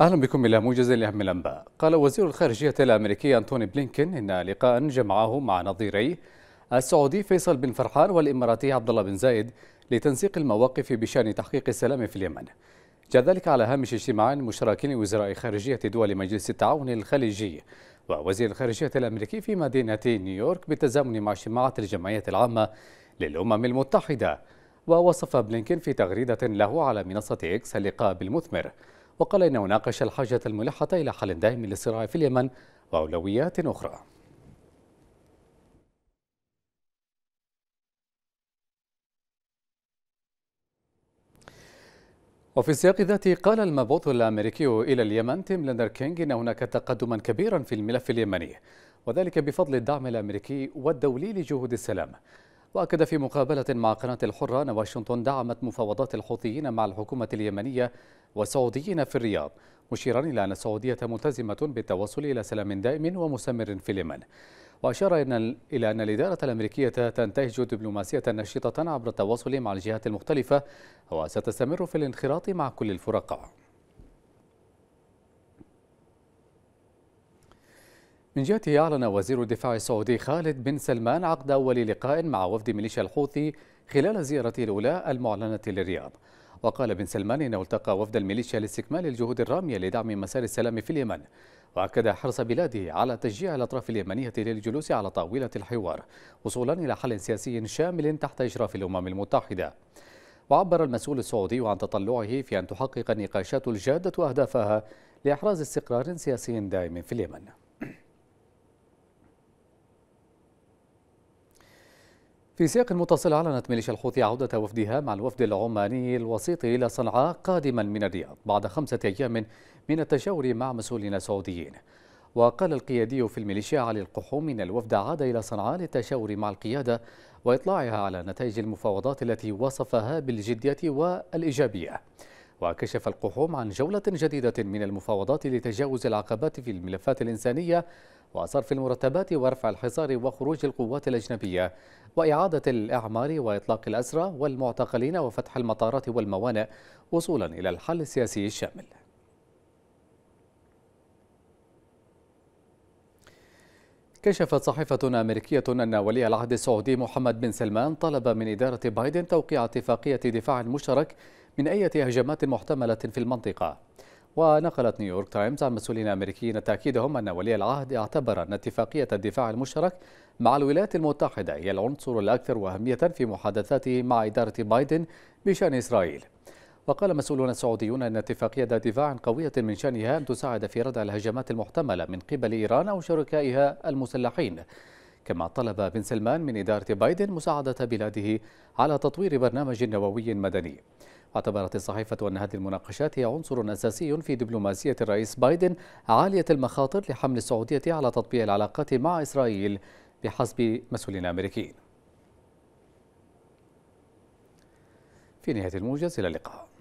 أهلا بكم إلى موجز لأهم الأنباء قال وزير الخارجية الأمريكي أنتوني بلينكن إن لقاء جمعه مع نظيري السعودي فيصل بن فرحان والإماراتي عبد الله بن زايد لتنسيق المواقف بشأن تحقيق السلام في اليمن جاء ذلك على هامش اجتماع مشتركين وزراء خارجية دول مجلس التعاون الخليجي ووزير الخارجية الأمريكي في مدينة نيويورك بالتزامن مع اجتماعات الجمعية العامة للأمم المتحدة ووصف بلينكن في تغريدة له على منصة إكس اللقاء بالمثمر وقال إنه ناقش الحاجة الملحة إلى حل دائم للصراع في اليمن وأولويات أخرى وفي السياق ذاته قال المبعوث الأمريكي إلى اليمن تيم لندر كينج إن هناك تقدما كبيرا في الملف اليمني وذلك بفضل الدعم الأمريكي والدولي لجهود السلام وأكد في مقابلة مع قناة الحرة أن واشنطن دعمت مفاوضات الحوثيين مع الحكومة اليمنية والسعوديين في الرياض مشيرا إلى أن السعودية ملتزمة بالتوصل إلى سلام دائم ومستمر في اليمن وأشار إلى أن الإدارة الأمريكية تنتهج دبلوماسية نشطة عبر التواصل مع الجهات المختلفة وستستمر في الانخراط مع كل الفرقاء من جهته أعلن وزير الدفاع السعودي خالد بن سلمان عقد أول لقاء مع وفد ميليشيا الحوثي خلال زيارته الأولى المعلنة للرياض وقال بن سلمان إنه التقى وفد الميليشيا لاستكمال الجهود الرامية لدعم مسار السلام في اليمن وأكد حرص بلاده على تشجيع الأطراف اليمنية للجلوس على طاولة الحوار وصولا إلى حل سياسي شامل تحت إشراف الأمم المتحدة وعبر المسؤول السعودي عن تطلعه في أن تحقق النقاشات الجادة أهدافها لإحراز استقرار سياسي دائم في اليمن في سياق متصل أعلنت ميليشيا الحوثي عودة وفدها مع الوفد العماني الوسيط إلى صنعاء قادما من الرياض بعد خمسة أيام من التشاور مع مسؤولين سعوديين وقال القيادي في الميليشيا علي القحوم إن الوفد عاد إلى صنعاء للتشاور مع القيادة وإطلاعها على نتائج المفاوضات التي وصفها بالجدية والإيجابية وكشف القحوم عن جولة جديدة من المفاوضات لتجاوز العقبات في الملفات الإنسانية وصرف المرتبات ورفع الحصار وخروج القوات الأجنبية وإعادة الإعمار وإطلاق الأسرى والمعتقلين وفتح المطارات والموانئ وصولا إلى الحل السياسي الشامل كشفت صحيفة أمريكية أن ولي العهد السعودي محمد بن سلمان طلب من إدارة بايدن توقيع اتفاقية دفاع مشترك من أي هجمات محتملة في المنطقة ونقلت نيويورك تايمز عن مسؤولين أمريكيين تأكيدهم أن ولي العهد اعتبر أن اتفاقية الدفاع المشترك مع الولايات المتحدة هي العنصر الأكثر أهمية في محادثاته مع إدارة بايدن بشأن إسرائيل وقال مسؤولون سعوديون أن اتفاقية دفاع قوية من شأنها أن تساعد في ردع الهجمات المحتملة من قبل إيران أو شركائها المسلحين كما طلب بن سلمان من إدارة بايدن مساعدة بلاده على تطوير برنامج نووي مدني اعتبرت الصحيفة أن هذه المناقشات هي عنصر أساسي في دبلوماسية الرئيس بايدن عالية المخاطر لحمل السعودية على تطبيع العلاقات مع إسرائيل بحسب مسؤولين أمريكيين في نهاية الموجز إلى اللقاء